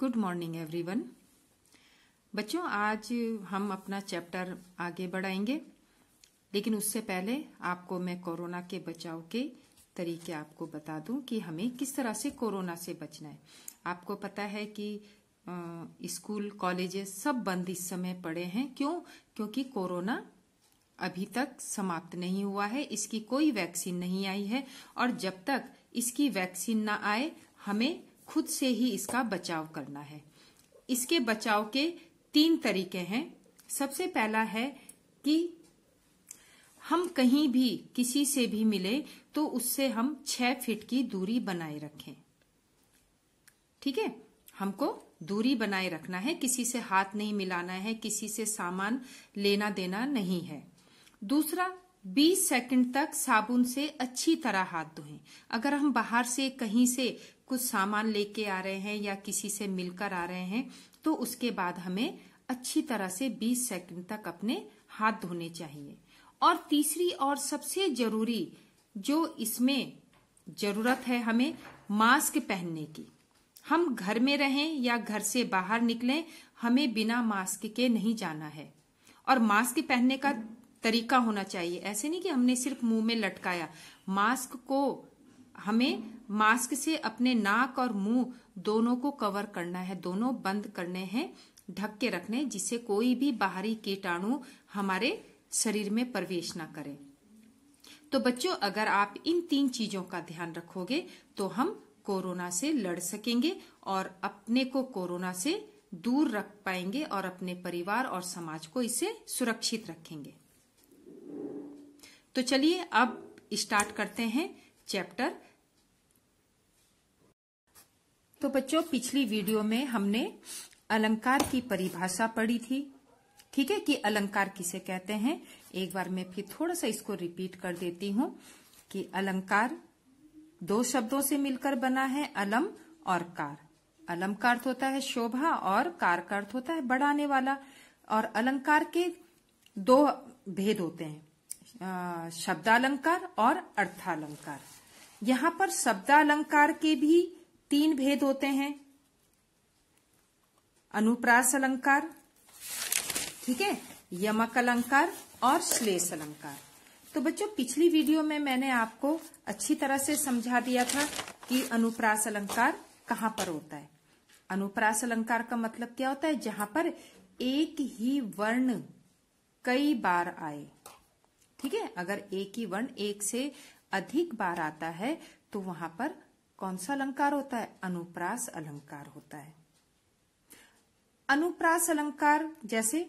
good morning everyone बच्चों आज हम अपना चैप्टर आगे बढ़ाएंगे लेकिन उससे पहले आपको मैं कोरोना के बचाव के तरीके आपको बता दूं कि हमें किस तरह से कोरोना से बचना है आपको पता है कि स्कूल कॉलेजेस सब बंद इस समय पड़े हैं क्यों क्योंकि कोरोना अभी तक समाप्त नहीं हुआ है इसकी कोई वैक्सीन नहीं आई है और जब तक इसकी वैक्सीन ना आए हमें खुद से ही इसका बचाव करना है इसके बचाव के तीन तरीके हैं सबसे पहला है कि हम कहीं भी किसी से भी मिले तो उससे हम छह फीट की दूरी बनाए रखें ठीक है हमको दूरी बनाए रखना है किसी से हाथ नहीं मिलाना है किसी से सामान लेना देना नहीं है दूसरा 20 सेकंड तक साबुन से अच्छी तरह हाथ धोएं अगर हम बाहर से कहीं से कुछ सामान लेके आ रहे हैं या किसी से मिलकर आ रहे हैं तो उसके बाद हमें अच्छी तरह से 20 सेकंड तक अपने हाथ धोने चाहिए और तीसरी और सबसे जरूरी जो इसमें जरूरत है हमें मास्क पहनने की हम घर में रहें या घर से बाहर निकलें हमें बिना मास्क के नहीं जाना है और मास्क पहनने का तरीका होना चाहिए ऐसे नहीं कि हमने सिर्फ मुंह में लटकाया मास्क को हमें मास्क से अपने नाक और मुंह दोनों को कवर करना है दोनों बंद करने हैं ढक के रखने जिससे कोई भी बाहरी कीटाणु हमारे शरीर में प्रवेश ना करे तो बच्चों अगर आप इन तीन चीजों का ध्यान रखोगे तो हम कोरोना से लड़ सकेंगे और अपने को कोरोना से दूर रख पाएंगे और अपने परिवार और समाज को इसे सुरक्षित रखेंगे तो चलिए अब स्टार्ट करते हैं चैप्टर तो बच्चों पिछली वीडियो में हमने अलंकार की परिभाषा पढ़ी थी ठीक है कि अलंकार किसे कहते हैं एक बार मैं फिर थोड़ा सा इसको रिपीट कर देती हूँ कि अलंकार दो शब्दों से मिलकर बना है अलम और कार अलम का अर्थ होता है शोभा और कार का अर्थ होता है बढ़ाने वाला और अलंकार के दो भेद होते हैं शब्दालंकार और अर्थालंकार यहाँ पर शब्दालंकार के भी तीन भेद होते हैं अनुप्रास अलंकार ठीक है यमक अलंकार और श्लेष अलंकार तो बच्चों पिछली वीडियो में मैंने आपको अच्छी तरह से समझा दिया था कि अनुप्रास अलंकार कहां पर होता है अनुप्रास अलंकार का मतलब क्या होता है जहां पर एक ही वर्ण कई बार आए ठीक है अगर एक ही वर्ण एक से अधिक बार आता है तो वहां पर कौन सा अलंकार होता है अनुप्रास अलंकार होता है अनुप्रास अलंकार जैसे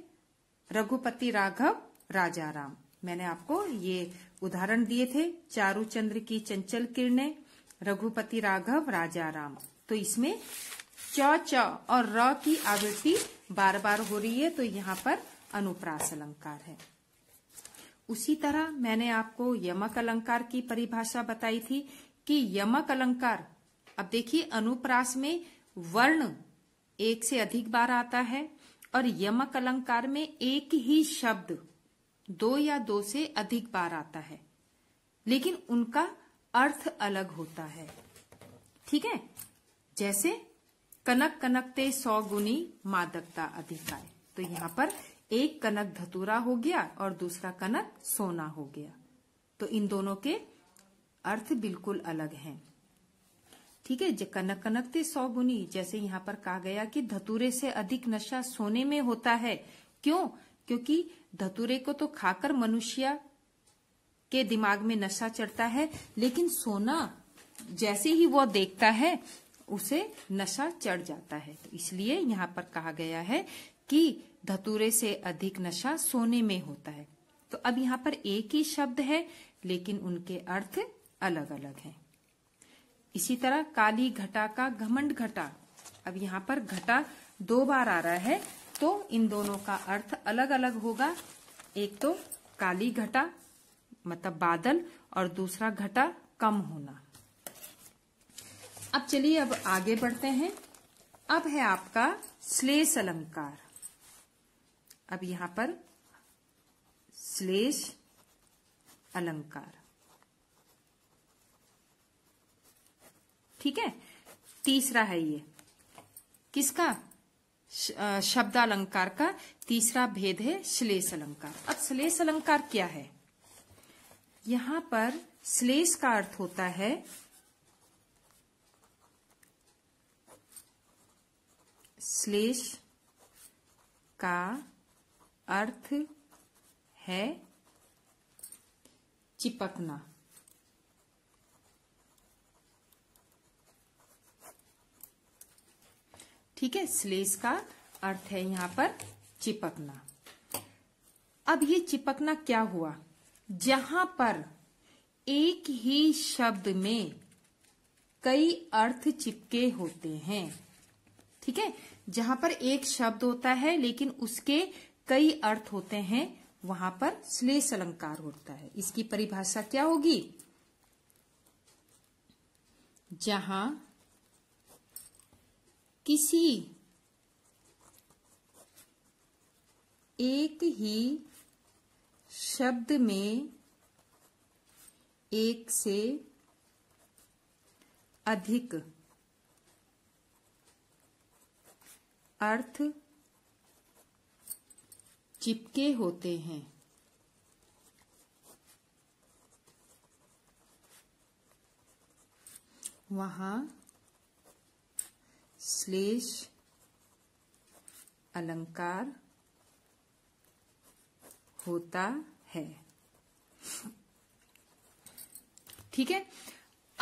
रघुपति राघव राजा राम मैंने आपको ये उदाहरण दिए थे चारू चंद्र की चंचल किरणें रघुपति राघव राजा राम तो इसमें च च और र की आवृत्ति बार बार हो रही है तो यहाँ पर अनुप्रास अलंकार है उसी तरह मैंने आपको यमक अलंकार की परिभाषा बताई थी कि यमक अलंकार अब देखिए अनुप्रास में वर्ण एक से अधिक बार आता है और यमक अलंकार में एक ही शब्द दो या दो से अधिक बार आता है लेकिन उनका अर्थ अलग होता है ठीक है जैसे कनक कनकते सौ गुनी मादकता अधिकाय तो यहाँ पर एक कनक धतूरा हो गया और दूसरा कनक सोना हो गया तो इन दोनों के अर्थ बिल्कुल अलग हैं ठीक है कनक कनक थे सौ गुनी जैसे यहाँ पर कहा गया कि धतूरे से अधिक नशा सोने में होता है क्यों क्योंकि धतूरे को तो खाकर मनुष्य के दिमाग में नशा चढ़ता है लेकिन सोना जैसे ही वह देखता है उसे नशा चढ़ जाता है तो इसलिए यहाँ पर कहा गया है कि धतूरे से अधिक नशा सोने में होता है तो अब यहाँ पर एक ही शब्द है लेकिन उनके अर्थ अलग अलग हैं इसी तरह काली घटा का घमंड घटा अब यहाँ पर घटा दो बार आ रहा है तो इन दोनों का अर्थ अलग अलग होगा एक तो काली घटा मतलब बादल और दूसरा घटा कम होना अब चलिए अब आगे बढ़ते हैं अब है आपका श्लेष अलंकार अब यहां पर श्लेष अलंकार ठीक है तीसरा है ये किसका शब्द अलंकार का तीसरा भेद है श्लेष अलंकार अब श्लेष अलंकार क्या है यहां पर श्लेष का अर्थ होता है श्लेष का अर्थ है चिपकना ठीक है स्लेस का अर्थ है यहाँ पर चिपकना अब ये चिपकना क्या हुआ जहां पर एक ही शब्द में कई अर्थ चिपके होते हैं ठीक है जहां पर एक शब्द होता है लेकिन उसके कई अर्थ होते हैं वहां पर श्लेष अलंकार होता है इसकी परिभाषा क्या होगी जहां किसी एक ही शब्द में एक से अधिक अर्थ चिपके होते हैं वहां श्लेष अलंकार होता है ठीक है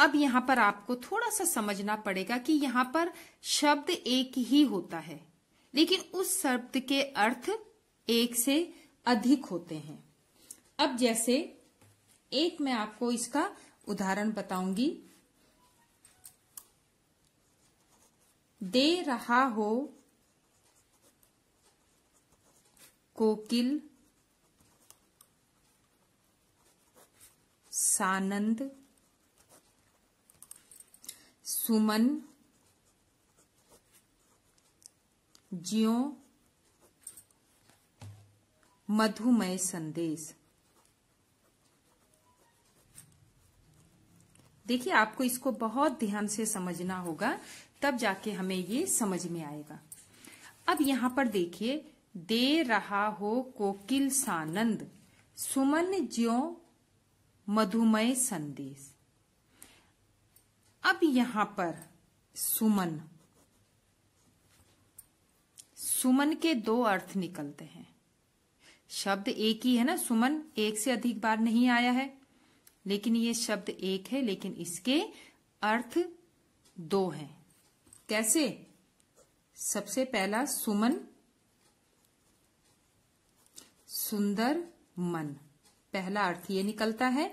अब यहां पर आपको थोड़ा सा समझना पड़ेगा कि यहां पर शब्द एक ही होता है लेकिन उस शब्द के अर्थ एक से अधिक होते हैं अब जैसे एक मैं आपको इसका उदाहरण बताऊंगी दे रहा हो कोकिल सानंद सुमन ज्यो मधुमय संदेश देखिए आपको इसको बहुत ध्यान से समझना होगा तब जाके हमें ये समझ में आएगा अब यहाँ पर देखिए दे रहा हो कोकिल सानंद सुमन ज्यो मधुमय संदेश अब यहाँ पर सुमन सुमन के दो अर्थ निकलते हैं शब्द एक ही है ना सुमन एक से अधिक बार नहीं आया है लेकिन ये शब्द एक है लेकिन इसके अर्थ दो हैं कैसे सबसे पहला सुमन सुंदर मन पहला अर्थ ये निकलता है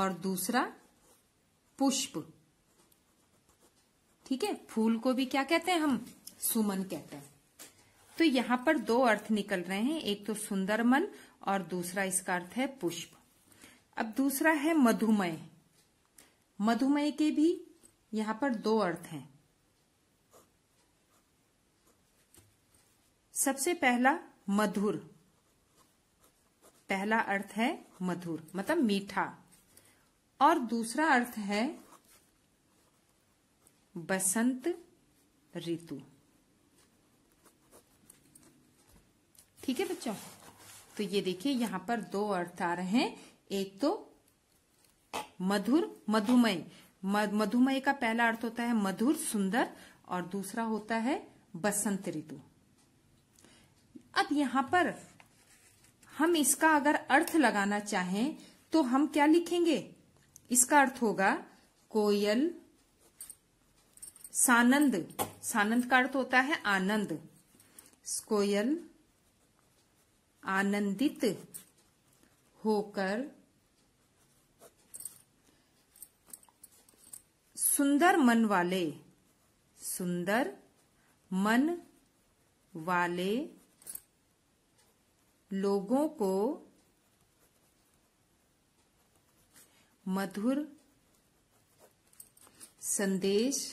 और दूसरा पुष्प ठीक है फूल को भी क्या कहते हैं हम सुमन कहते हैं तो यहां पर दो अर्थ निकल रहे हैं एक तो सुंदर मन और दूसरा इसका अर्थ है पुष्प अब दूसरा है मधुमय मधुमय के भी यहां पर दो अर्थ हैं सबसे पहला मधुर पहला अर्थ है मधुर मतलब मीठा और दूसरा अर्थ है बसंत ऋतु ठीक है बच्चों तो ये देखिए यहां पर दो अर्थ आ रहे हैं एक तो मधुर मधुमय मधुमय का पहला अर्थ होता है मधुर सुंदर और दूसरा होता है बसंत ऋतु अब यहाँ पर हम इसका अगर अर्थ लगाना चाहें तो हम क्या लिखेंगे इसका अर्थ होगा कोयल सानंद सानंद का अर्थ होता है आनंद कोयल आनंदित होकर सुंदर मन वाले सुंदर मन वाले लोगों को मधुर संदेश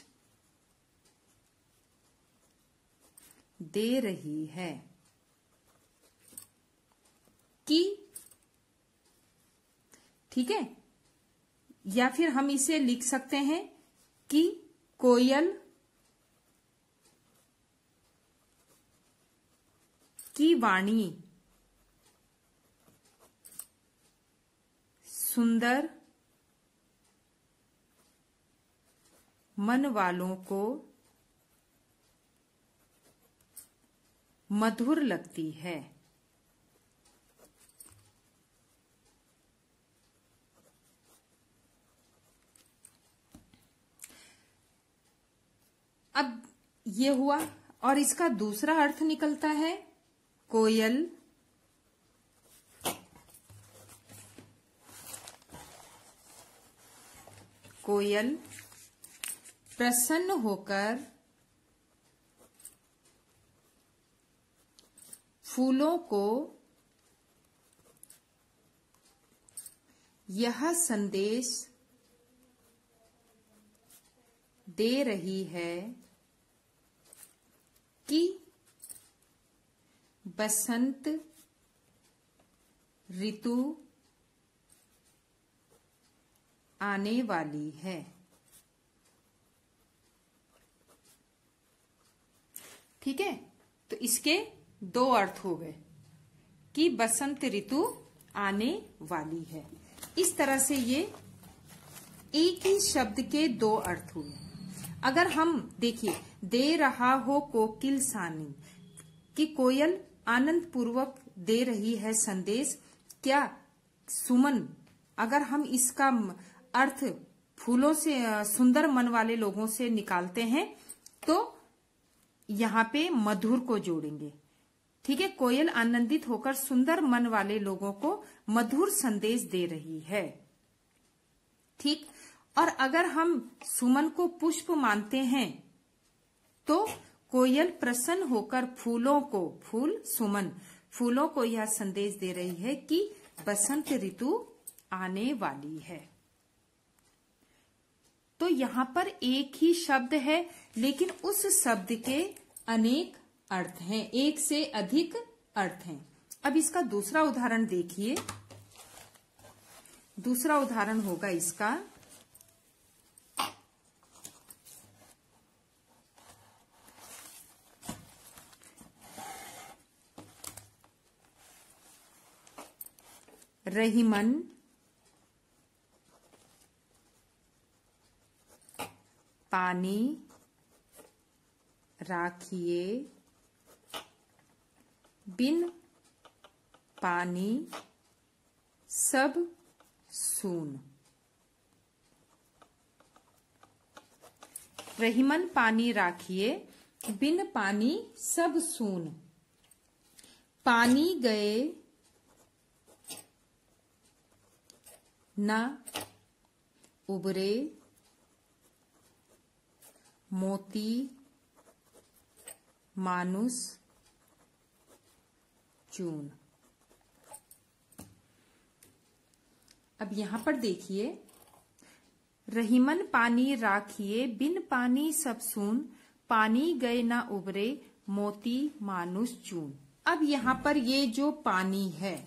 दे रही है कि ठीक है या फिर हम इसे लिख सकते हैं कि कोयल की वाणी सुंदर मन वालों को मधुर लगती है अब ये हुआ और इसका दूसरा अर्थ निकलता है कोयल कोयल प्रसन्न होकर फूलों को यह संदेश दे रही है कि बसंत ऋतु आने वाली है ठीक है तो इसके दो अर्थ हो गए कि बसंत ऋतु आने वाली है इस तरह से ये एक ही शब्द के दो अर्थ हुए अगर हम देखिए दे रहा हो कोकिल सानी कि कोयल आनंद पूर्वक दे रही है संदेश क्या सुमन अगर हम इसका अर्थ फूलों से सुंदर मन वाले लोगों से निकालते हैं तो यहाँ पे मधुर को जोड़ेंगे ठीक है कोयल आनंदित होकर सुंदर मन वाले लोगों को मधुर संदेश दे रही है ठीक और अगर हम सुमन को पुष्प मानते हैं तो कोयल प्रसन्न होकर फूलों को फूल सुमन फूलों को यह संदेश दे रही है कि बसंत ऋतु आने वाली है तो यहाँ पर एक ही शब्द है लेकिन उस शब्द के अनेक अर्थ हैं एक से अधिक अर्थ हैं अब इसका दूसरा उदाहरण देखिए दूसरा उदाहरण होगा इसका रहीमन पानी राखिए बिन पानी सब सुन रहीमन पानी राखिए बिन पानी सब सुन पानी गए ना उबरे मोती मानुस चून अब यहां पर देखिए रहीमन पानी राखिए बिन पानी सब सुन पानी गए ना उबरे मोती मानुस चून अब यहाँ पर ये जो पानी है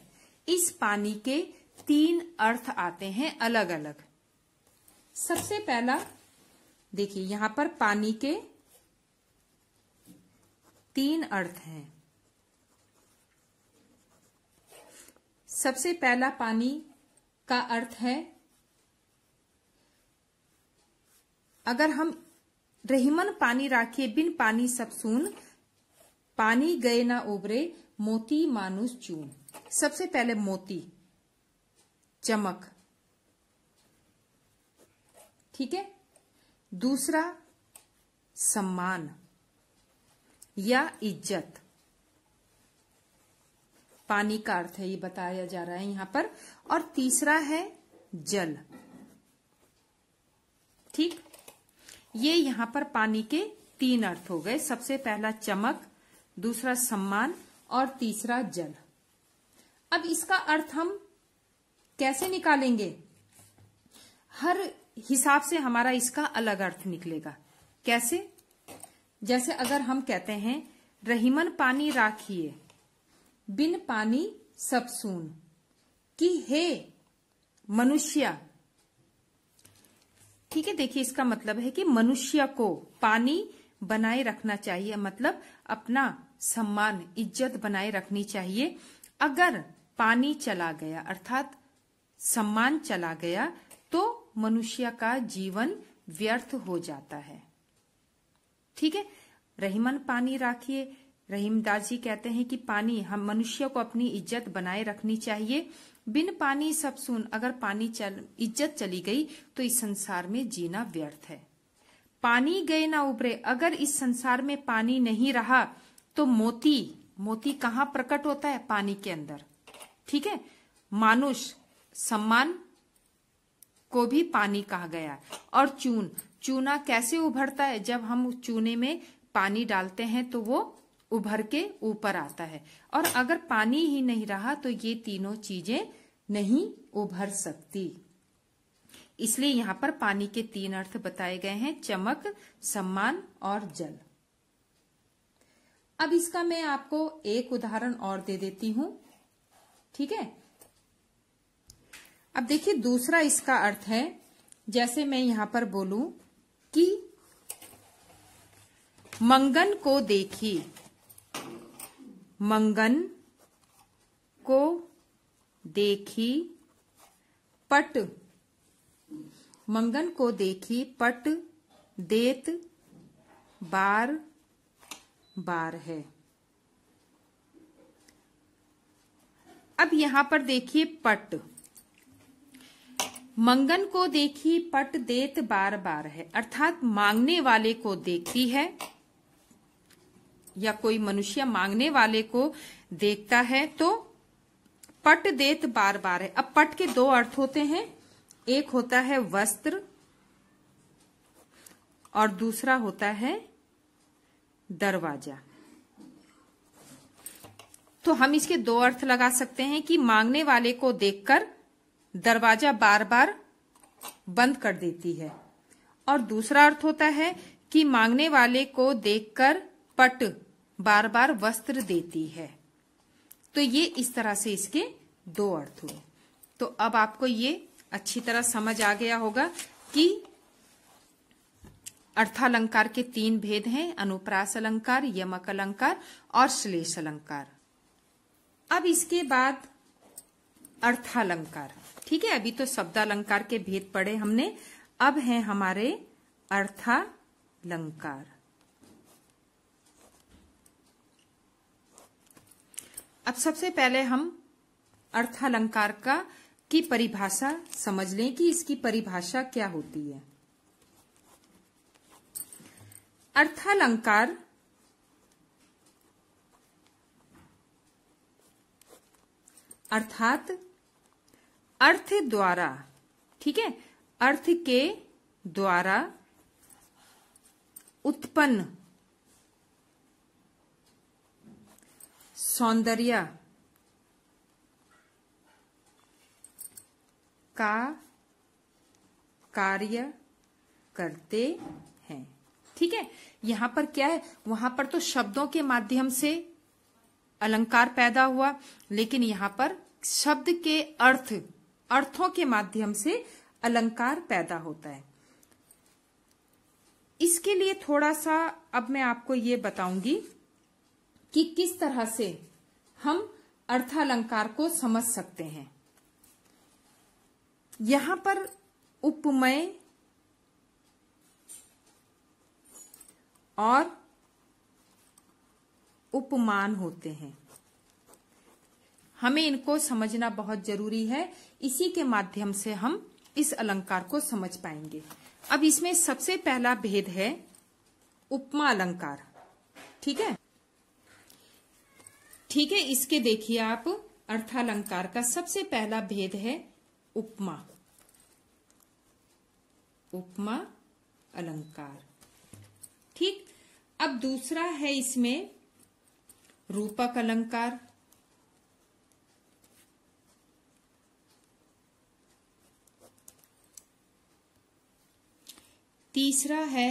इस पानी के तीन अर्थ आते हैं अलग अलग सबसे पहला देखिए यहां पर पानी के तीन अर्थ हैं सबसे पहला पानी का अर्थ है अगर हम रहीमन पानी राखे बिन पानी सबसून पानी गए ना उबरे मोती मानुस चून सबसे पहले मोती चमक ठीक है दूसरा सम्मान या इज्जत पानी का अर्थ है ये बताया जा रहा है यहां पर और तीसरा है जल ठीक ये यहां पर पानी के तीन अर्थ हो गए सबसे पहला चमक दूसरा सम्मान और तीसरा जल अब इसका अर्थ हम कैसे निकालेंगे हर हिसाब से हमारा इसका अलग अर्थ निकलेगा कैसे जैसे अगर हम कहते हैं रहीमन पानी राखिए बिन पानी सब सुन कि हे मनुष्य ठीक है देखिए इसका मतलब है कि मनुष्य को पानी बनाए रखना चाहिए मतलब अपना सम्मान इज्जत बनाए रखनी चाहिए अगर पानी चला गया अर्थात सम्मान चला गया तो मनुष्य का जीवन व्यर्थ हो जाता है ठीक है रहीमन पानी राखिए रहीमदास जी कहते हैं कि पानी हम मनुष्य को अपनी इज्जत बनाए रखनी चाहिए बिन पानी सब सुन अगर पानी चल इज्जत चली गई तो इस संसार में जीना व्यर्थ है पानी गए ना उबरे अगर इस संसार में पानी नहीं रहा तो मोती मोती कहाँ प्रकट होता है पानी के अंदर ठीक है मानुष सम्मान को भी पानी कहा गया है और चून चूना कैसे उभरता है जब हम चूने में पानी डालते हैं तो वो उभर के ऊपर आता है और अगर पानी ही नहीं रहा तो ये तीनों चीजें नहीं उभर सकती इसलिए यहाँ पर पानी के तीन अर्थ बताए गए हैं चमक सम्मान और जल अब इसका मैं आपको एक उदाहरण और दे देती हूं ठीक है अब देखिए दूसरा इसका अर्थ है जैसे मैं यहां पर बोलूं कि मंगन को देखी मंगन को देखी पट मंगन को देखी पट देत बार बार है अब यहां पर देखिए पट मंगन को देखी पट देत बार बार है अर्थात मांगने वाले को देखती है या कोई मनुष्य मांगने वाले को देखता है तो पट देत बार बार है अब पट के दो अर्थ होते हैं एक होता है वस्त्र और दूसरा होता है दरवाजा तो हम इसके दो अर्थ लगा सकते हैं कि मांगने वाले को देखकर दरवाजा बार बार बंद कर देती है और दूसरा अर्थ होता है कि मांगने वाले को देखकर पट बार बार वस्त्र देती है तो ये इस तरह से इसके दो अर्थ हुए तो अब आपको ये अच्छी तरह समझ आ गया होगा कि अर्थालंकार के तीन भेद हैं अनुप्रास अलंकार यमक अलंकार और श्लेष अलंकार अब इसके बाद अर्थालंकार ठीक है अभी तो शब्द अलंकार के भेद पड़े हमने अब है हमारे अर्थालंकार अब सबसे पहले हम अर्थालंकार का की परिभाषा समझ लें कि इसकी परिभाषा क्या होती है अर्थालंकार अर्थात अर्थ द्वारा ठीक है अर्थ के द्वारा उत्पन्न सौंदर्य का कार्य करते हैं ठीक है यहां पर क्या है वहां पर तो शब्दों के माध्यम से अलंकार पैदा हुआ लेकिन यहां पर शब्द के अर्थ अर्थों के माध्यम से अलंकार पैदा होता है इसके लिए थोड़ा सा अब मैं आपको ये बताऊंगी कि किस तरह से हम अर्थालंकार को समझ सकते हैं यहां पर उपमय और उपमान होते हैं हमें इनको समझना बहुत जरूरी है इसी के माध्यम से हम इस अलंकार को समझ पाएंगे अब इसमें सबसे पहला भेद है उपमा अलंकार ठीक है ठीक है इसके देखिए आप अर्थालंकार का सबसे पहला भेद है उपमा उपमा अलंकार ठीक अब दूसरा है इसमें रूपक अलंकार तीसरा है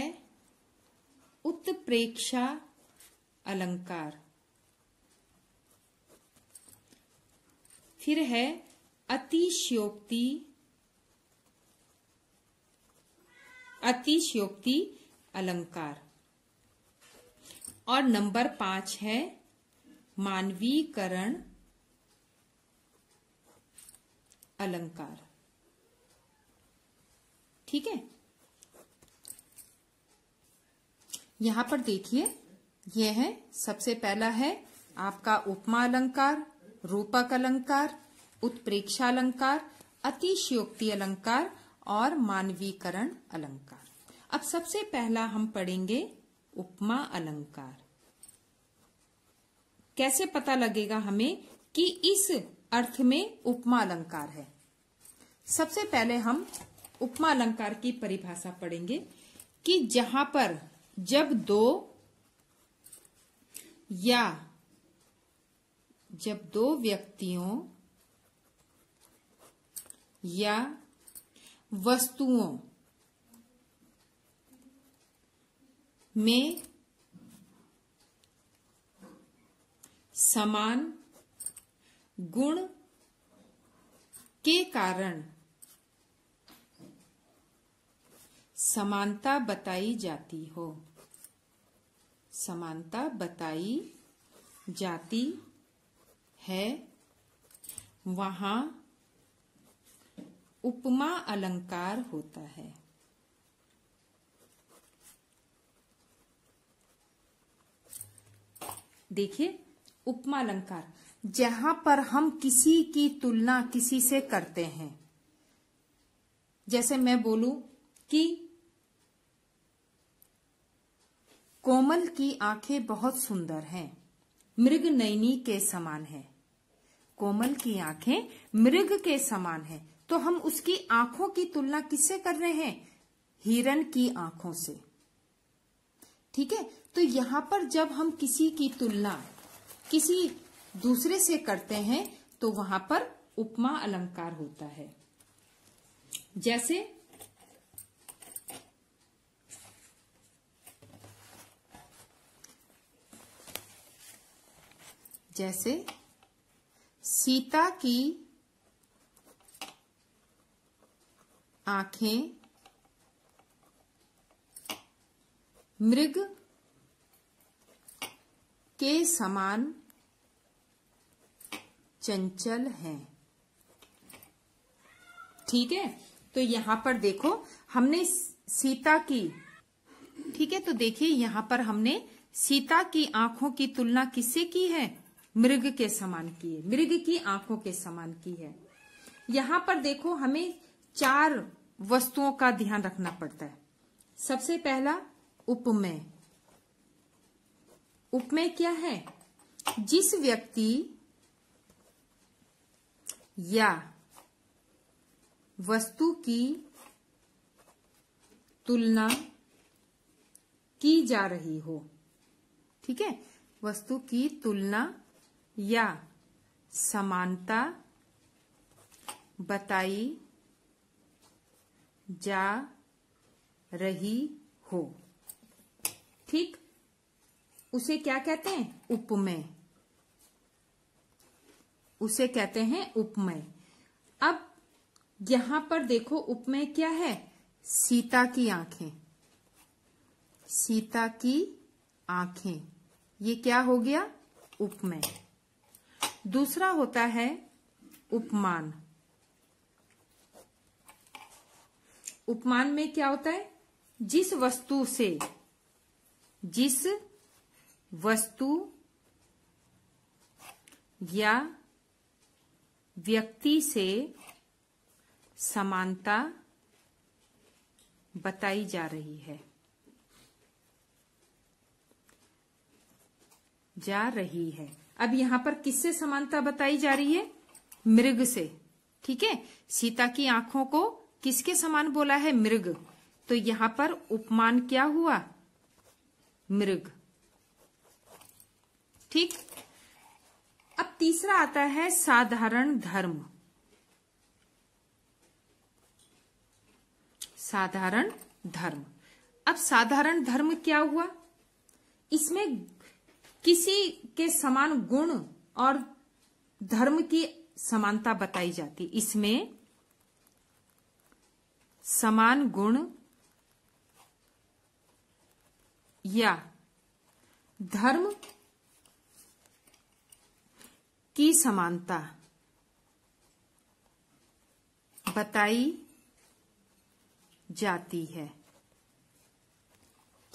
उत्प्रेक्षा अलंकार फिर है अतिशयोक्ति अतिशयोक्ति अलंकार और नंबर पांच है मानवीकरण अलंकार ठीक है यहाँ पर देखिए ये है सबसे पहला है आपका उपमा अलंकार रूपक अलंकार उत्प्रेक्षा अलंकार अतिशयोक्ति अलंकार और मानवीकरण अलंकार अब सबसे पहला हम पढ़ेंगे उपमा अलंकार कैसे पता लगेगा हमें कि इस अर्थ में उपमा अलंकार है सबसे पहले हम उपमा अलंकार की परिभाषा पढ़ेंगे कि जहां पर जब दो या जब दो व्यक्तियों या वस्तुओं में समान गुण के कारण समानता बताई जाती हो समानता बताई जाती है वहां उपमा अलंकार होता है देखिए उपमा अलंकार जहां पर हम किसी की तुलना किसी से करते हैं जैसे मैं बोलूं कि कोमल की आंखें बहुत सुंदर हैं मृग नैनी के समान है कोमल की आंखें मृग के समान है तो हम उसकी आंखों की तुलना किससे कर रहे हैं हिरण की आंखों से ठीक है तो यहां पर जब हम किसी की तुलना किसी दूसरे से करते हैं तो वहां पर उपमा अलंकार होता है जैसे जैसे सीता की आंखें मृग के समान चंचल हैं ठीक है तो यहां पर देखो हमने सीता की ठीक है तो देखिए यहां पर हमने सीता की आंखों की तुलना किससे की है मृग के समान की है मृग की आंखों के समान की है यहाँ पर देखो हमें चार वस्तुओं का ध्यान रखना पड़ता है सबसे पहला उपमेय उपमेय क्या है जिस व्यक्ति या वस्तु की तुलना की जा रही हो ठीक है वस्तु की तुलना या समानता बताई जा रही हो ठीक उसे क्या कहते हैं उपमय उसे कहते हैं उपमय अब यहां पर देखो उपमय क्या है सीता की आंखें सीता की आंखें ये क्या हो गया उपमय दूसरा होता है उपमान उपमान में क्या होता है जिस वस्तु से जिस वस्तु या व्यक्ति से समानता बताई जा रही है जा रही है अब यहां पर किससे समानता बताई जा रही है मृग से ठीक है सीता की आंखों को किसके समान बोला है मृग तो यहां पर उपमान क्या हुआ मृग ठीक अब तीसरा आता है साधारण धर्म साधारण धर्म अब साधारण धर्म क्या हुआ इसमें किसी के समान गुण और धर्म की समानता बताई जाती इसमें समान गुण या धर्म की समानता बताई जाती है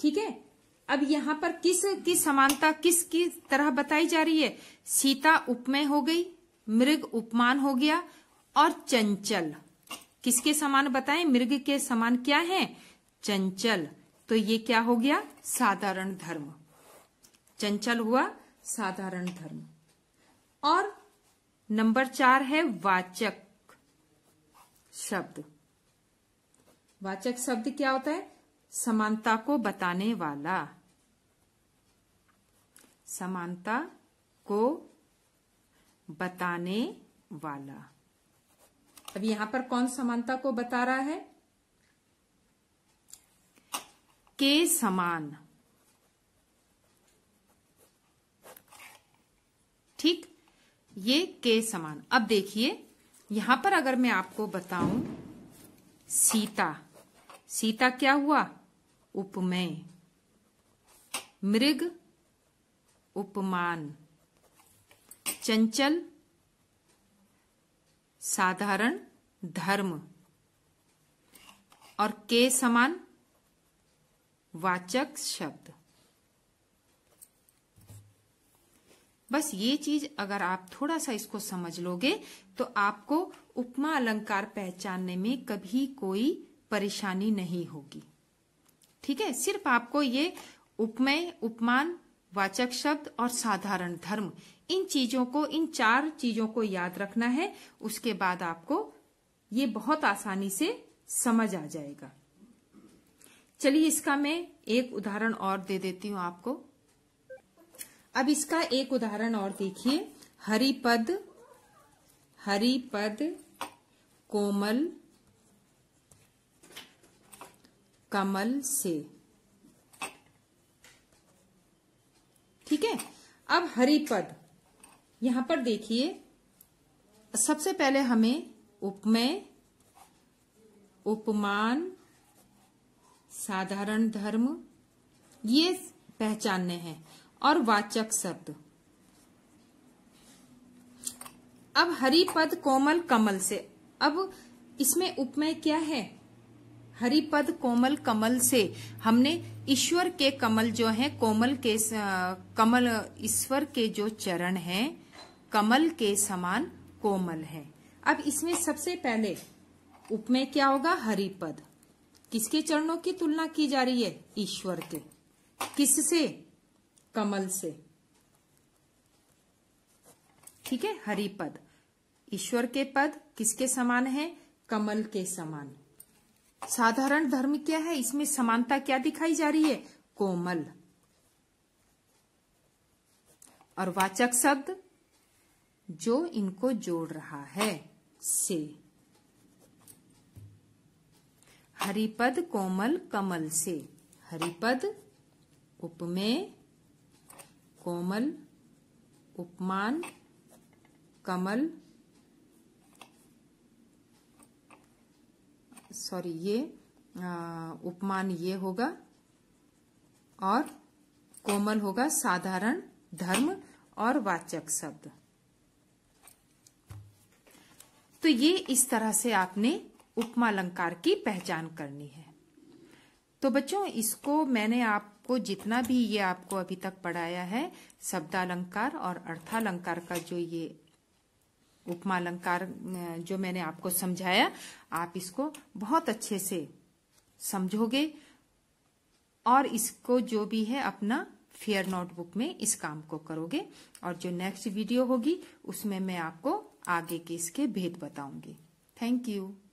ठीक है अब यहाँ पर किस की समानता किस की तरह बताई जा रही है सीता उपमय हो गई मृग उपमान हो गया और चंचल किसके समान बताएं मृग के समान क्या है चंचल तो ये क्या हो गया साधारण धर्म चंचल हुआ साधारण धर्म और नंबर चार है वाचक शब्द वाचक शब्द क्या होता है समानता को बताने वाला समानता को बताने वाला अब यहां पर कौन समानता को बता रहा है के समान ठीक ये के समान अब देखिए यहां पर अगर मैं आपको बताऊं सीता सीता क्या हुआ उपमेय मृग उपमान चंचल साधारण धर्म और के समान वाचक शब्द बस ये चीज अगर आप थोड़ा सा इसको समझ लोगे तो आपको उपमा अलंकार पहचानने में कभी कोई परेशानी नहीं होगी ठीक है सिर्फ आपको ये उपमय उपमान वाचक शब्द और साधारण धर्म इन चीजों को इन चार चीजों को याद रखना है उसके बाद आपको ये बहुत आसानी से समझ आ जाएगा चलिए इसका मैं एक उदाहरण और दे देती हूं आपको अब इसका एक उदाहरण और देखिए हरिपद हरिपद कोमल कमल से ठीक है अब हरिपद यहां पर देखिए सबसे पहले हमें उपमेय उपमान साधारण धर्म ये पहचानने हैं और वाचक शब्द अब हरिपद कोमल कमल से अब इसमें उपमेय क्या है हरिपद कोमल कमल से हमने ईश्वर के कमल जो है कोमल के कमल ईश्वर के जो चरण है कमल के समान कोमल है अब इसमें सबसे पहले उपमेय क्या होगा हरिपद किसके चरणों की तुलना की जा रही है ईश्वर के किससे कमल से ठीक है हरिपद ईश्वर के पद किसके समान है कमल के समान साधारण धर्म क्या है इसमें समानता क्या दिखाई जा रही है कोमल और वाचक शब्द जो इनको जोड़ रहा है से हरिपद कोमल कमल से हरिपद उपमेय कोमल उपमान कमल सॉरी ये उपमान ये होगा और कोमल होगा साधारण धर्म और वाचक शब्द तो ये इस तरह से आपने उपमा अलंकार की पहचान करनी है तो बच्चों इसको मैंने आपको जितना भी ये आपको अभी तक पढ़ाया है शब्दालंकार और अर्थालंकार का जो ये उपमा अलंकार जो मैंने आपको समझाया आप इसको बहुत अच्छे से समझोगे और इसको जो भी है अपना फेयर नोटबुक में इस काम को करोगे और जो नेक्स्ट वीडियो होगी उसमें मैं आपको आगे के इसके भेद बताऊंगी थैंक यू